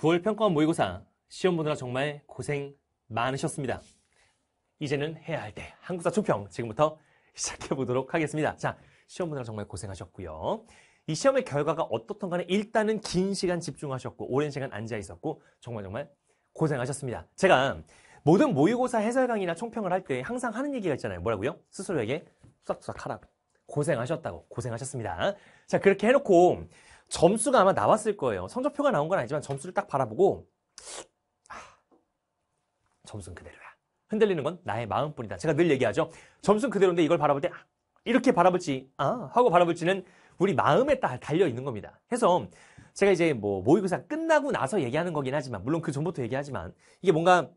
9월 평가원 모의고사 시험 보느라 정말 고생 많으셨습니다. 이제는 해야 할 때 한국사 초평 지금부터 시작해 보도록 하겠습니다. 자, 시험 보느라 정말 고생하셨고요. 이 시험의 결과가 어떻든 간에 일단은 긴 시간 집중하셨고 오랜 시간 앉아 있었고 정말 정말 고생하셨습니다. 제가 모든 모의고사 해설 강의나 총평을 할 때 항상 하는 얘기가 있잖아요. 뭐라고요? 스스로에게 수삭수 하라고. 고생하셨다고. 고생하셨습니다. 자, 그렇게 해놓고 점수가 아마 나왔을 거예요. 성적표가 나온 건 아니지만 점수를 딱 바라보고 아, 점수는 그대로야. 흔들리는 건 나의 마음뿐이다. 제가 늘 얘기하죠. 점수는 그대로인데 이걸 바라볼 때 아, 이렇게 바라볼지 아 하고 바라볼지는 우리 마음에 딱 달려 있는 겁니다. 해서 제가 이제 뭐 모의고사 끝나고 나서 얘기하는 거긴 하지만 물론 그 전부터 얘기하지만 이게 뭔가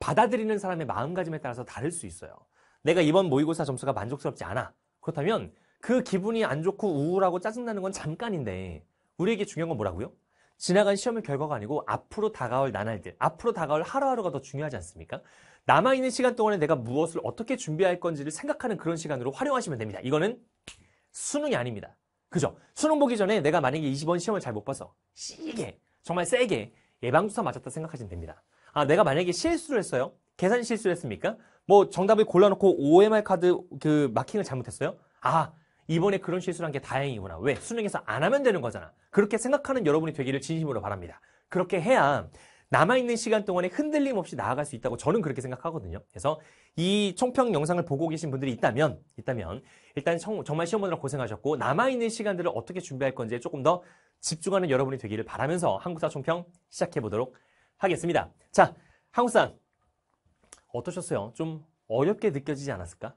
받아들이는 사람의 마음가짐에 따라서 다를 수 있어요. 내가 이번 모의고사 점수가 만족스럽지 않아. 그렇다면 그 기분이 안 좋고 우울하고 짜증나는 건 잠깐인데 우리에게 중요한 건 뭐라고요? 지나간 시험의 결과가 아니고 앞으로 다가올 나날들, 앞으로 다가올 하루하루가 더 중요하지 않습니까? 남아있는 시간 동안에 내가 무엇을 어떻게 준비할 건지를 생각하는 그런 시간으로 활용하시면 됩니다. 이거는 수능이 아닙니다. 그죠? 수능 보기 전에 내가 만약에 20번 시험을 잘 못 봐서 시게, 정말 세게 예방주사 맞았다 생각하시면 됩니다. 아, 내가 만약에 실수를 했어요? 계산 실수를 했습니까? 뭐 정답을 골라놓고 OMR 카드 그 마킹을 잘못했어요? 아, 이번에 그런 실수를 한 게 다행이구나. 왜? 수능에서 안 하면 되는 거잖아. 그렇게 생각하는 여러분이 되기를 진심으로 바랍니다. 그렇게 해야 남아있는 시간 동안에 흔들림 없이 나아갈 수 있다고 저는 그렇게 생각하거든요. 그래서 이 총평 영상을 보고 계신 분들이 있다면, 있다면, 일단 정말 시험 보느라 고생하셨고, 남아있는 시간들을 어떻게 준비할 건지에 조금 더 집중하는 여러분이 되기를 바라면서 한국사 총평 시작해 보도록 하겠습니다. 자, 한국사 어떠셨어요? 좀 어렵게 느껴지지 않았을까?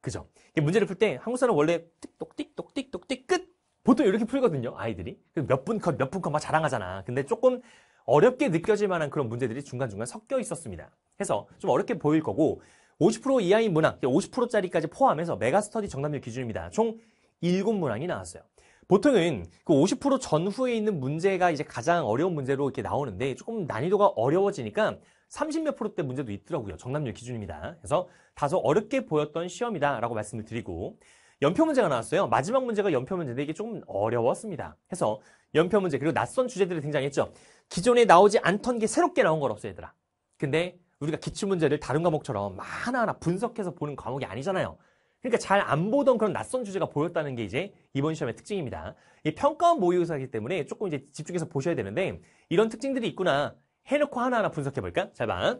그죠? 문제를 풀 때 한국 사는 원래 띡똑 띡똑 띡똑 띡끝 보통 이렇게 풀거든요 아이들이 몇 분 컷 몇 분 컷 막 자랑하잖아 근데 조금 어렵게 느껴질 만한 그런 문제들이 중간중간 섞여 있었습니다 해서 좀 어렵게 보일 거고 50% 이하인 문항 50%짜리까지 포함해서 메가스터디 정답률 기준입니다 총 7문항이 나왔어요 보통은 그 50% 전후에 있는 문제가 이제 가장 어려운 문제로 이렇게 나오는데 조금 난이도가 어려워지니까 30몇 프로때 문제도 있더라고요. 정답률 기준입니다. 그래서 다소 어렵게 보였던 시험이다라고 말씀을 드리고 연표 문제가 나왔어요. 마지막 문제가 연표 문제인데 이게 조금 어려웠습니다. 해서 연표 문제 그리고 낯선 주제들이 등장했죠. 기존에 나오지 않던 게 새롭게 나온 걸 없어 얘들아. 근데 우리가 기출 문제를 다른 과목처럼 하나하나 분석해서 보는 과목이 아니잖아요. 그러니까 잘 안 보던 그런 낯선 주제가 보였다는 게 이제 이번 시험의 특징입니다. 이 평가원 모의고사이기 때문에 조금 이제 집중해서 보셔야 되는데 이런 특징들이 있구나. 해놓고 하나하나 분석해볼까? 잘 봐.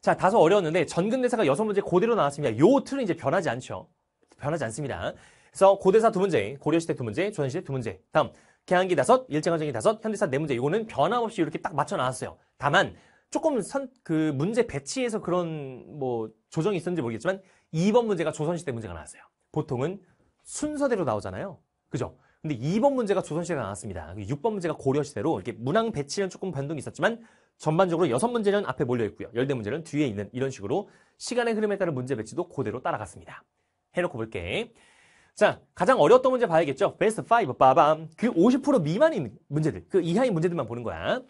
자, 다소 어려웠는데 전근대사가 여섯 문제 고대로 나왔습니다. 요 틀은 이제 변하지 않죠. 변하지 않습니다. 그래서 고대사 두 문제, 고려시대 두 문제, 조선시대 두 문제. 다음, 개항기 다섯, 일제강점기 다섯, 현대사 네 문제. 이거는 변함없이 이렇게 딱 맞춰 나왔어요. 다만 조금 선, 그 문제 배치에서 그런 뭐 조정이 있었는지 모르겠지만 2번 문제가 조선시대 문제가 나왔어요. 보통은 순서대로 나오잖아요. 그죠? 근데 2번 문제가 조선시대에 나왔습니다. 6번 그 문제가 고려시대로 이렇게 문항 배치는 조금 변동이 있었지만 전반적으로 6문제는 앞에 몰려있고요. 10문제는 뒤에 있는 이런 식으로 시간의 흐름에 따른 문제 배치도 그대로 따라갔습니다. 해놓고 볼게. 자, 가장 어려웠던 문제 봐야겠죠? 베스트 5, 빠밤. 그 50% 미만인 문제들, 그 이하인 문제들만 보는 거야.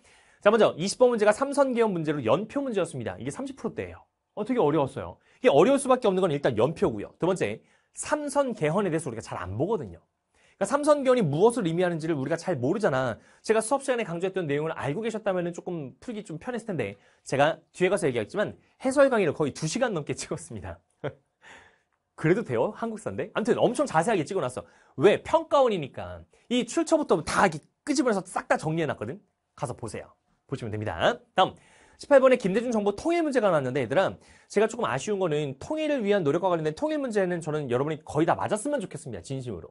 자, 먼저 20번 문제가 삼선계열 문제로 연표 문제였습니다. 이게 30%대예요. 어, 떻게 어려웠어요. 이게 어려울 수밖에 없는 건 일단 연표고요. 두 번째, 삼선 개헌에 대해서 우리가 잘 안 보거든요. 그러니까 삼선견이 무엇을 의미하는지를 우리가 잘 모르잖아. 제가 수업 시간에 강조했던 내용을 알고 계셨다면 조금 풀기 좀 편했을 텐데 제가 뒤에 가서 얘기했지만 해설 강의를 거의 2시간 넘게 찍었습니다. 그래도 돼요? 한국사인데? 아무튼 엄청 자세하게 찍어놨어. 왜? 평가원이니까. 이 출처부터 다 끄집어내서 싹 다 정리해놨거든? 가서 보세요. 보시면 됩니다. 다음. 18번에 김대중 정부 통일 문제가 나왔는데 얘들아 제가 조금 아쉬운 거는 통일을 위한 노력과 관련된 통일 문제는 저는 여러분이 거의 다 맞았으면 좋겠습니다. 진심으로.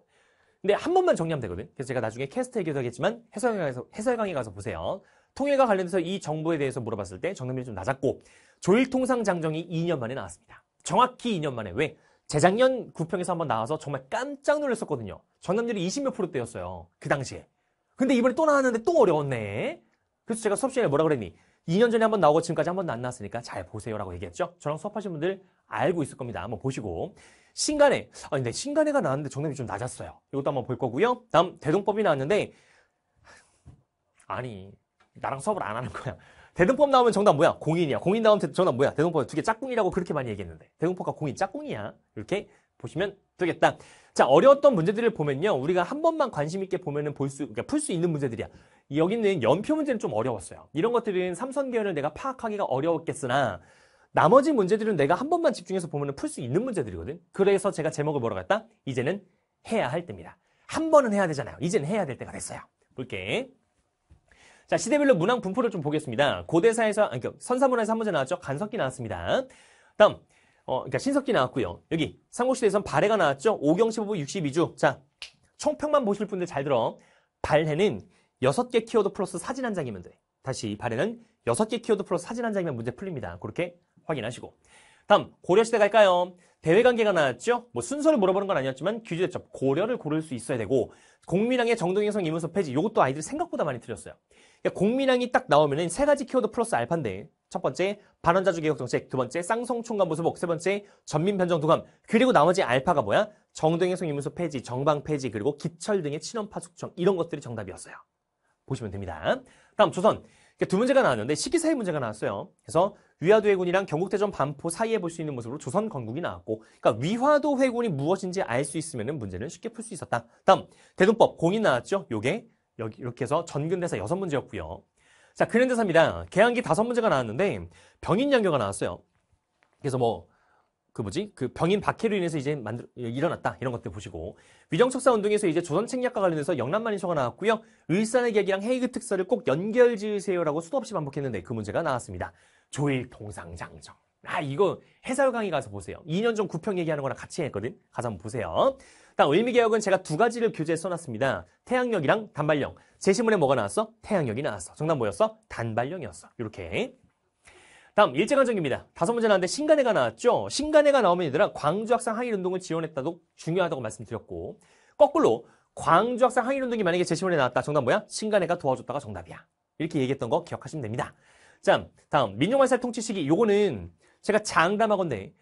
근데 한 번만 정리하면 되거든. 그래서 제가 나중에 캐스트 얘기도 하겠지만 해설강에서 해설강에 가서 보세요. 통일과 관련해서 이 정보에 대해서 물어봤을 때 정답률이 좀 낮았고 조일통상 장정이 2년 만에 나왔습니다. 정확히 2년 만에 왜? 재작년 구평에서 한번 나와서 정말 깜짝 놀랐었거든요. 정답률이 20몇 프로대였어요. 그 당시에. 근데 이번에 또 나왔는데 또 어려웠네. 그래서 제가 수업 시간에 뭐라 그랬니? 2년 전에 한번 나오고 지금까지 한 번도 안 나왔으니까 잘 보세요라고 얘기했죠. 저랑 수업하신 분들 알고 있을 겁니다. 한번 보시고 신간에 아 근데 신간에가 나왔는데 정답이 좀 낮았어요. 이것도 한번 볼 거고요. 다음 대동법이 나왔는데 아니 나랑 수업을 안 하는 거야. 대동법 나오면 정답 뭐야? 공인이야. 공인 나오면 정답 뭐야? 대동법 두 개 짝꿍이라고 그렇게 많이 얘기했는데 대동법과 공인 짝꿍이야. 이렇게 보시면 되겠다. 자, 어려웠던 문제들을 보면요. 우리가 한 번만 관심 있게 보면은 볼 수, 그러니까 풀 수 있는 문제들이야. 여기는 연표 문제는 좀 어려웠어요. 이런 것들은 삼선 계열을 내가 파악하기가 어려웠겠으나 나머지 문제들은 내가 한 번만 집중해서 보면 풀 수 있는 문제들이거든. 그래서 제가 제목을 뭐라고 했다? 이제는 해야 할 때입니다. 한 번은 해야 되잖아요. 이제는 해야 될 때가 됐어요. 볼게. 자, 시대별로 문항 분포를 좀 보겠습니다. 고대사에서, 아니, 그러니까 선사문화에서 한 문제 나왔죠? 간석기 나왔습니다. 다음, 어, 그러니까 신석기 나왔고요. 여기 삼국시대에선 발해가 나왔죠? 오경 시부부 62주. 자, 총평만 보실 분들 잘 들어. 발해는 6개 키워드 플러스 사진 한 장이면 돼. 다시 발해는 6개 키워드 플러스 사진 한 장이면 문제 풀립니다. 그렇게 확인하시고 다음 고려시대 갈까요? 대외관계가 나왔죠? 뭐 순서를 물어보는 건 아니었지만 규제대첩 고려를 고를 수 있어야 되고 공민왕의 정동행성 이문서 폐지 이것도 아이들이 생각보다 많이 틀렸어요. 그러니까 공민왕이 딱 나오면 은세 가지 키워드 플러스 알파인데 첫 번째 반원자주 개혁 정책, 두 번째 쌍성총관 보수복, 세 번째 전민 변정 도감, 그리고 나머지 알파가 뭐야? 정동행성 이문서 폐지, 정방 폐지, 그리고 기철 등의 친원 파숙청 이런 것들이 정답이었어요. 보시면 됩니다. 다음 조선 그러니까 두 문제가 나왔는데 시기사의 문제가 나왔어요. 그래서 위화도 회군이랑 경국대전 반포 사이에 볼 수 있는 모습으로 조선 건국이 나왔고 그러니까 위화도 회군이 무엇인지 알 수 있으면 문제는 쉽게 풀 수 있었다. 다음 대동법 공이 나왔죠. 요게 여기 이렇게 해서 전근대사 여섯 문제였고요. 자 근현대사입니다. 개항기 다섯 문제가 나왔는데 병인 양교가 나왔어요. 그래서 뭐그 뭐지 그 병인 박해로 인해서 이제 만들 일어났다 이런 것들 보시고 위정척사 운동에서 이제 조선 책략과 관련해서 영남만인서가 나왔고요 을산의 계기랑 헤이그 특서를 꼭 연결 지으세요라고 수도 없이 반복했는데 그 문제가 나왔습니다 조일 동상장정 아 이거 해설 강의 가서 보세요 2년 전 구평 얘기하는 거랑 같이 했거든 가서 한번 보세요 다음 의미개혁은 제가 두 가지를 교재에 써놨습니다 태양력이랑 단발령 제시문에 뭐가 나왔어? 태양력이 나왔어 정답 뭐였어? 단발령이었어 이렇게 다음 일제강점기입니다. 다섯 문제 나왔는데 신간회가 나왔죠. 신간회가 나오면 얘들아 광주학생 항일운동을 지원했다도 중요하다고 말씀드렸고 거꾸로 광주학생 항일운동이 만약에 제시문에 나왔다. 정답 뭐야? 신간회가 도와줬다가 정답이야. 이렇게 얘기했던 거 기억하시면 됩니다. 자, 다음 민족말살 통치 시기 요거는 제가 장담하건데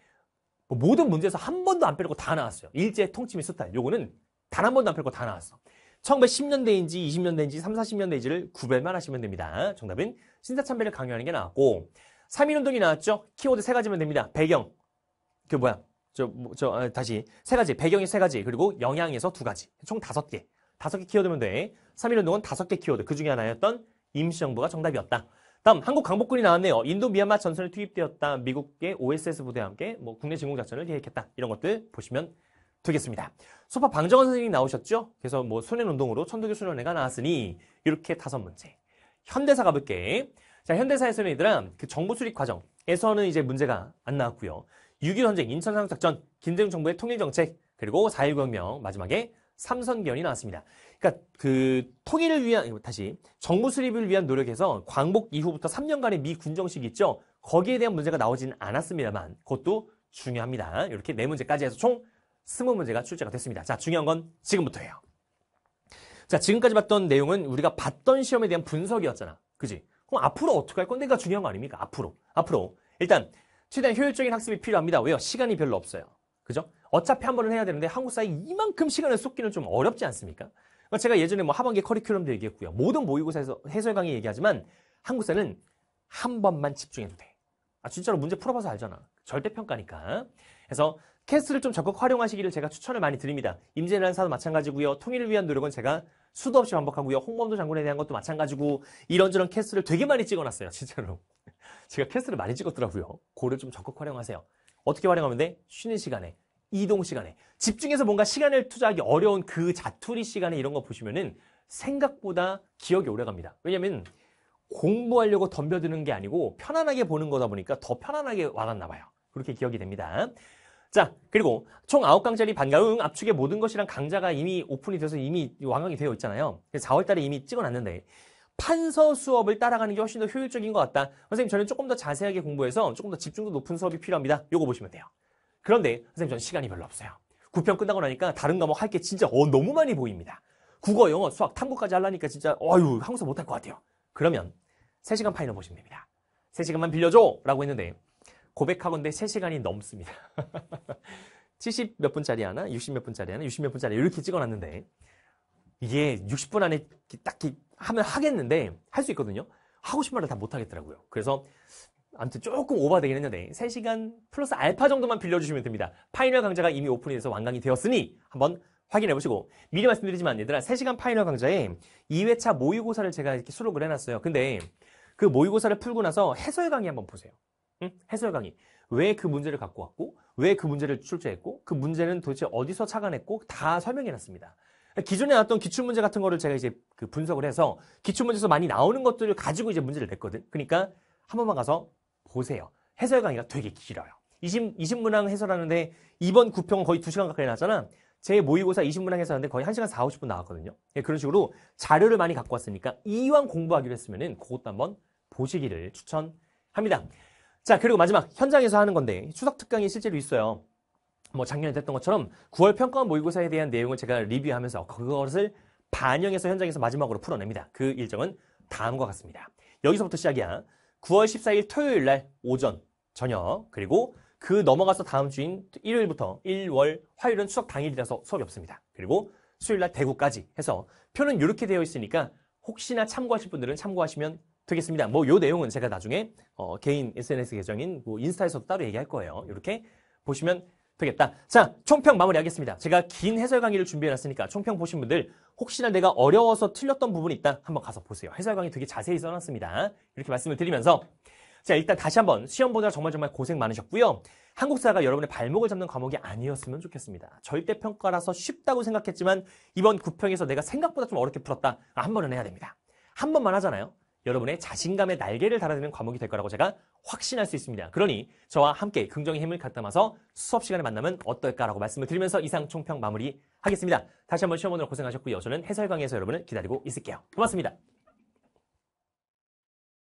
뭐 모든 문제에서 한 번도 안 빼고 다 나왔어요. 일제 통치 및 스타일 요거는 단 한 번도 안 빼고 다 나왔어. 1910년대인지 20년대인지 3, 40년대인지를 구별만 하시면 됩니다. 정답은 신사참배를 강요하는 게 나왔고 3 1운동이 나왔죠? 키워드 세 가지면 됩니다. 배경. 그 뭐야? 저, 뭐, 저 아, 다시 세 가지. 배경이 세 가지. 그리고 영향에서 두 가지. 총 다섯 개. 다섯 개 키워드면 돼. 3 1운동은 다섯 개 키워드. 그 중에 하나였던 임시정부가 정답이었다. 다음 한국 강복군이 나왔네요. 인도 미얀마 전선에 투입되었다. 미국의 OSS 부대와 함께 뭐 국내 진공 작전을 계획했다. 이런 것들 보시면 되겠습니다. 소파 방정원 선생님이 나오셨죠? 그래서 뭐 소년운동으로 천도교 수련회가 나왔으니 이렇게 다섯 문제. 현대사 가볼게. 자, 현대사에서는 얘들아, 그 정보 수립 과정에서는 이제 문제가 안 나왔고요. 6.25 전쟁, 인천 상륙작전, 김대중 정부의 통일 정책, 그리고 4.19 혁명, 마지막에 삼선견이 나왔습니다. 그러니까 그 통일을 위한 다시 정부 수립을 위한 노력에서 광복 이후부터 3년간의 미 군정식이 있죠. 거기에 대한 문제가 나오진 않았습니다만 그것도 중요합니다. 이렇게 네 문제까지 해서 총 20문제가 출제가 됐습니다. 자, 중요한 건 지금부터예요. 자, 지금까지 봤던 내용은 우리가 봤던 시험에 대한 분석이었잖아. 그지? 그럼 앞으로 어떻게 할 건데가 중요한 거 아닙니까? 앞으로. 앞으로. 일단 최대한 효율적인 학습이 필요합니다. 왜요? 시간이 별로 없어요. 그죠? 어차피 한 번은 해야 되는데 한국 사회 이만큼 시간을 쏟기는 좀 어렵지 않습니까? 그러니까 제가 예전에 뭐 하반기 커리큘럼도 얘기했고요. 모든 모의고사에서 해설 강의 얘기하지만 한국 사는한 번만 집중해도 돼. 아 진짜로 문제 풀어봐서 알잖아. 절대 평가니까. 그래서 캐스트를 좀 적극 활용하시기를 제가 추천을 많이 드립니다. 임진왜란사도 마찬가지고요. 통일을 위한 노력은 제가 수도 없이 반복하고요. 홍범도 장군에 대한 것도 마찬가지고 이런저런 캐스를 되게 많이 찍어놨어요. 진짜로. 제가 캐스를 많이 찍었더라고요. 고를 좀 적극 활용하세요. 어떻게 활용하면 돼? 쉬는 시간에, 이동 시간에, 집중해서 뭔가 시간을 투자하기 어려운 그 자투리 시간에 이런 거 보시면은 생각보다 기억이 오래갑니다. 왜냐면 공부하려고 덤벼드는 게 아니고 편안하게 보는 거다 보니까 더 편안하게 와닿나 봐요. 그렇게 기억이 됩니다. 자, 그리고 총 9강짜리 반가응 압축의 모든 것이랑 강자가 이미 오픈이 돼서 이미 완강이 되어 있잖아요. 4월달에 이미 찍어놨는데 판서 수업을 따라가는 게 훨씬 더 효율적인 것 같다. 선생님, 저는 조금 더 자세하게 공부해서 조금 더 집중도 높은 수업이 필요합니다. 요거 보시면 돼요. 그런데 선생님, 저는 시간이 별로 없어요. 9편 끝나고 나니까 다른 과목 할 게 진짜 어, 너무 많이 보입니다. 국어, 영어, 수학, 탐구까지 하려니까 진짜 어유 한국사 못할 것 같아요. 그러면 3시간 파이널 보시면 됩니다. 3시간만 빌려줘 라고 했는데 고백하건데 3시간이 넘습니다. 70 몇 분짜리 하나, 60 몇 분짜리 하나, 60 몇 분짜리 이렇게 찍어놨는데 이게 60분 안에 딱히 하면 하겠는데 할 수 있거든요. 하고 싶은 말을 다 못하겠더라고요. 그래서 아무튼 조금 오버되긴 했는데 3시간 플러스 알파 정도만 빌려주시면 됩니다. 파이널 강좌가 이미 오픈이 돼서 완강이 되었으니 한번 확인해 보시고 미리 말씀드리지만 얘들아 3시간 파이널 강좌에 2회차 모의고사를 제가 이렇게 수록을 해놨어요. 근데 그 모의고사를 풀고 나서 해설 강의 한번 보세요. 응? 해설 강의. 왜 그 문제를 갖고 왔고, 왜 그 문제를 출제했고, 그 문제는 도대체 어디서 착안했고, 다 설명해놨습니다. 기존에 나왔던 기출문제 같은 거를 제가 이제 그 분석을 해서 기출문제에서 많이 나오는 것들을 가지고 이제 문제를 냈거든. 그러니까 한 번만 가서 보세요. 해설 강의가 되게 길어요. 20, 20문항 해설하는데 이번 구평은 거의 2시간 가까이 나왔잖아. 제 모의고사 20문항 해설하는데 거의 1시간 4, 50분 나왔거든요. 예, 그런 식으로 자료를 많이 갖고 왔으니까 이왕 공부하기로 했으면은 그것도 한번 보시기를 추천합니다. 자, 그리고 마지막 현장에서 하는 건데 추석 특강이 실제로 있어요. 뭐 작년에 됐던 것처럼 9월 평가 모의고사에 대한 내용을 제가 리뷰하면서 그것을 반영해서 현장에서 마지막으로 풀어냅니다. 그 일정은 다음과 같습니다. 여기서부터 시작이야. 9월 14일 토요일 날 오전, 저녁, 그리고 그 넘어가서 다음 주인 일요일부터 1월 화요일은 추석 당일이라서 수업이 없습니다. 그리고 수요일 날 대구까지 해서 표는 이렇게 되어 있으니까 혹시나 참고하실 분들은 참고하시면 되겠습니다. 뭐요 내용은 제가 나중에 어, 개인 SNS 계정인 뭐 인스타에서 따로 얘기할 거예요. 이렇게 보시면 되겠다. 자, 총평 마무리하겠습니다. 제가 긴 해설 강의를 준비해놨으니까 총평 보신 분들 혹시나 내가 어려워서 틀렸던 부분이 있다 한번 가서 보세요. 해설 강의 되게 자세히 써놨습니다. 이렇게 말씀을 드리면서 자 일단 다시 한번 시험 보다 정말 정말 고생 많으셨고요. 한국사가 여러분의 발목을 잡는 과목이 아니었으면 좋겠습니다. 절대평가라서 쉽다고 생각했지만 이번 구평에서 내가 생각보다 좀 어렵게 풀었다. 아, 한 번은 해야 됩니다. 한 번만 하잖아요. 여러분의 자신감의 날개를 달아내는 과목이 될 거라고 제가 확신할 수 있습니다. 그러니 저와 함께 긍정의 힘을 갖담아서 수업 시간에 만나면 어떨까라고 말씀을 드리면서 이상 총평 마무리하겠습니다. 다시 한번 시험 오늘 고생하셨고요. 저는 해설강의에서 여러분을 기다리고 있을게요. 고맙습니다.